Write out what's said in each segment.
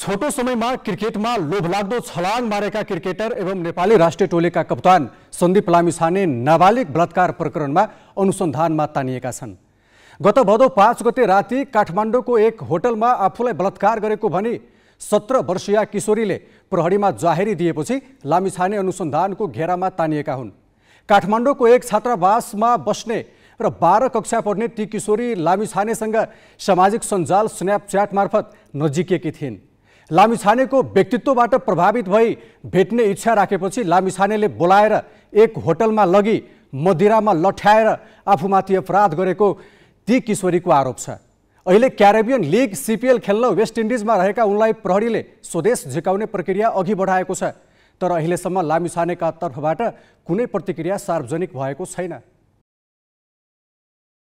छोटो समयमा क्रिकेटमा लोभलाग्दो छलाङ मारेका क्रिकेटर एवं नेपाली राष्ट्रिय टोलीका कप्तान सन्दीप लामिछाने नाबालिग बलात्कार प्रकरणमा अनुसन्धानमा तानिएका छन् गत भदौ पाँच गते राति काठमाडौँको एक होटलमा आफूलाई बलात्कार गरेको भनी सत्र वर्षीय किशोरीले प्रहरीमा जाहेरी दिएपछि लामिछाने अनुसन्धानको घेरामा तानिएका हुन् काठमाडौँको एक छात्रावासमा बस्ने र बाह्र कक्षा पढ्ने ती किशोरी लामिछानेसँग सामाजिक सञ्जाल स्न्यापच्याट मार्फत नजिकिएकी थिइन् लामिछानेको व्यक्तित्वबाट प्रभावित भई भेट्ने इच्छा राखेपछि लामिछानेले बोलाएर एक होटलमा लगी मदिरामा लठ्याएर आफूमाथि अपराध गरेको ती किशोरीको आरोप छ अहिले क्यारेबियन लिग सिपिएल खेल्न वेस्ट इन्डिजमा रहेका उनलाई प्रहरीले स्वदेश झिकाउने प्रक्रिया अघि बढाएको छ तर अहिलेसम्म लामिछानेका तर्फबाट कुनै प्रतिक्रिया सार्वजनिक भएको छैन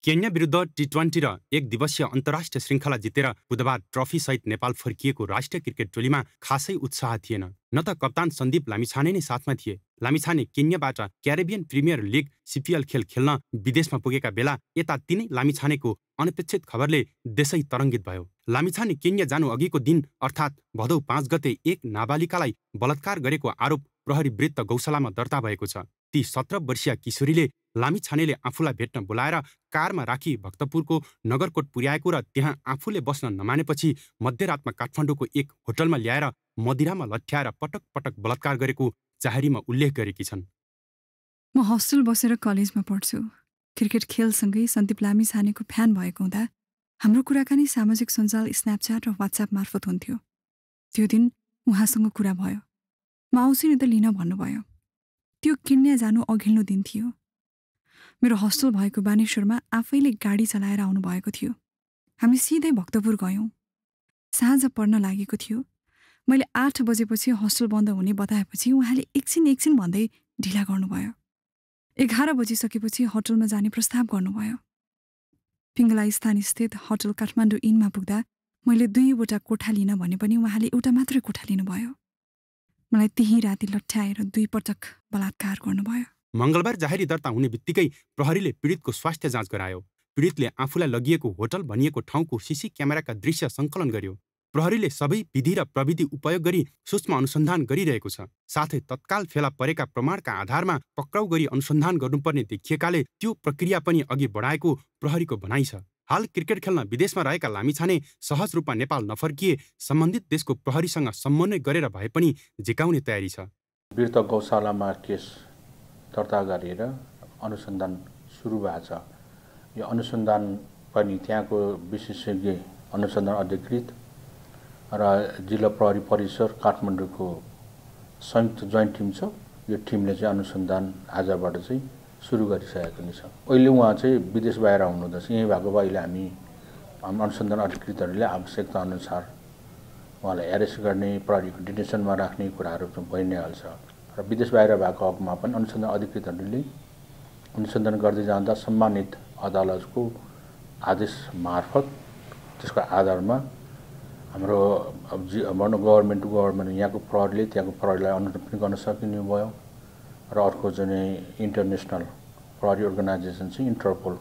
केन्या विरुद्ध टी ट्वेन्टी र एक दिवसीय अन्तर्राष्ट्रिय श्रृङ्खला जितेर बुधबार ट्रफी सहित नेपाल फर्किएको राष्ट्रिय क्रिकेट टोलीमा खासै उत्साह थिएन न त कप्तान सन्दीप लामिछाने नै साथमा थिए लामिछाने केन्याबाट क्यारेबियन प्रिमियर लिग सिपिएल खेल खेल्न विदेशमा पुगेका बेला यता तिनै लामिछानेको अनपेक्षित खबरले देशै तरङ्गित भयो लामिछाने केन्या जानु अघिको दिन अर्थात् भदौ पाँच गते एक नाबालिकालाई बलात्कार गरेको आरोप प्रहरी वृत्त गौशालामा दर्ता भएको छ ती सत्र वर्षीय किशोरीले लामी छानेले आफूलाई भेट्न बोलाएर कारमा राखी भक्तपुरको नगरकोट पुर्याएको र त्यहाँ आफूले बस्न नमानेपछि मध्यरातमा काठमाडौँको एक होटलमा ल्याएर मदिरामा लठ्याएर पटक पटक बलात्कार गरेको चाहरीमा उल्लेख गरेकी छन् म हस्टेल बसेर कलेजमा पढ्छु क्रिकेट खेलसँगै सन्दीप लामी छानेको फ्यान भएको हुँदा हाम्रो कुराकानी सामाजिक सञ्जाल स्न्यापच्याट र वाट्सएप मार्फत हुन्थ्यो त्यो दिन उहाँसँग कुरा भयो म आउँछु नि त लिन भन्नुभयो त्यो किन्या जानु अघिल्लो दिन थियो मेरो हस्टल भएको बानेश्वरमा आफैले गाडी चलाएर आउनुभएको थियो हामी सिधै भक्तपुर गयौँ साँझ पर्न लागेको थियो मैले आठ बजेपछि हस्टल बन्द हुने बताएपछि उहाँले एकछिन एकछिन भन्दै ढिला गर्नुभयो एघार बजिसकेपछि होटलमा जाने प्रस्ताव गर्नुभयो पिङ्गला स्थानस्थित होटल काठमाडौँ इनमा पुग्दा मैले दुईवटा कोठा लिन भने पनि उहाँले एउटा मात्रै कोठा लिनुभयो मलाई त्यही राति लट्ठ्याएर दुई पटक बलात्कार गर्नुभयो मङ्गलबार जाहेरी दर्ता हुने बित्तिकै प्रहरीले पीडितको स्वास्थ्य जाँच गरायो पीडितले आफूलाई लगिएको होटल भनिएको ठाउँको सिसी क्यामेराका दृश्य सङ्कलन गर्यो प्रहरीले सबै विधि र प्रविधि उपयोग गरी सूक्ष्म अनुसन्धान गरिरहेको छ साथै तत्काल फेला परेका प्रमाणका आधारमा पक्राउ गरी अनुसन्धान गर्नुपर्ने देखिएकाले त्यो प्रक्रिया पनि अघि बढाएको प्रहरीको भनाइ छ हाल क्रिकेट खेल्न विदेशमा रहेका लामिछाने सहज रूपमा नेपाल नफर्किए सम्बन्धित देशको प्रहरीसँग समन्वय गरेर भए पनि झिकाउने तयारी छ वृद्ध गौशालामा केस दर्ता गरेर अनुसन्धान सुरु भएको छ यो अनुसन्धान पनि त्यहाँको विशेषज्ञ अनुसन्धान अधिकृत र जिल्ला प्रहरी परिसर काठमाडौँको संयुक्त जोइन्ट टिम छ यो टिमले चाहिँ अनुसन्धान आजबाट चाहिँ सुरु गरिसकेको नि छ अहिले उहाँ चाहिँ विदेश बाहिर हुनुहुँदैछ यहीँ भएको भए अहिले हामी हाम्रो अनुसन्धान अधिकृतहरूले आवश्यकता अनुसार उहाँलाई एरेस्ट गर्ने प्रहरीको डिटेन्सनमा राख्ने कुराहरू भइ नै हाल्छ र विदेश बाहिर भएको हकमा पनि अनुसन्धान अधिकृतहरूले अनुसन्धान गर्दै जाँदा सम्मानित अदालतको आदेश मार्फत त्यसको आधारमा हाम्रो अब जी भनौँ गभर्मेन्ट गभर्मेन्ट यहाँको प्रहरीले त्यहाँको प्रहरीलाई अनुरोध पनि गर्न सकिने भयो र अर्को जुनै इन्टरनेसनल प्रहरी अर्गनाइजेसन चाहिँ इन्टरपोल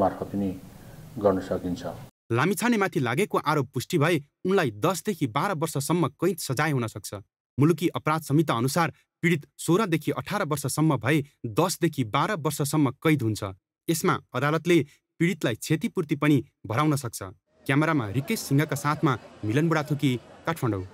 मार्फत पनि गर्न सकिन्छ लामिछानेमाथि लागेको आरोप पुष्टि भए उनलाई दसदेखि बाह्र वर्षसम्म कैद सजाय हुन सक्छ मुलुकी अपराध संहिता अनुसार पीडित सोह्रदेखि अठार वर्षसम्म भए दसदेखि बाह्र वर्षसम्म कैद हुन्छ यसमा अदालतले पीडितलाई क्षतिपूर्ति पनि भराउन सक्छ क्यामेरामा रिकेश सिंहका साथमा मिलन बुढाथोकी काठमाडौँ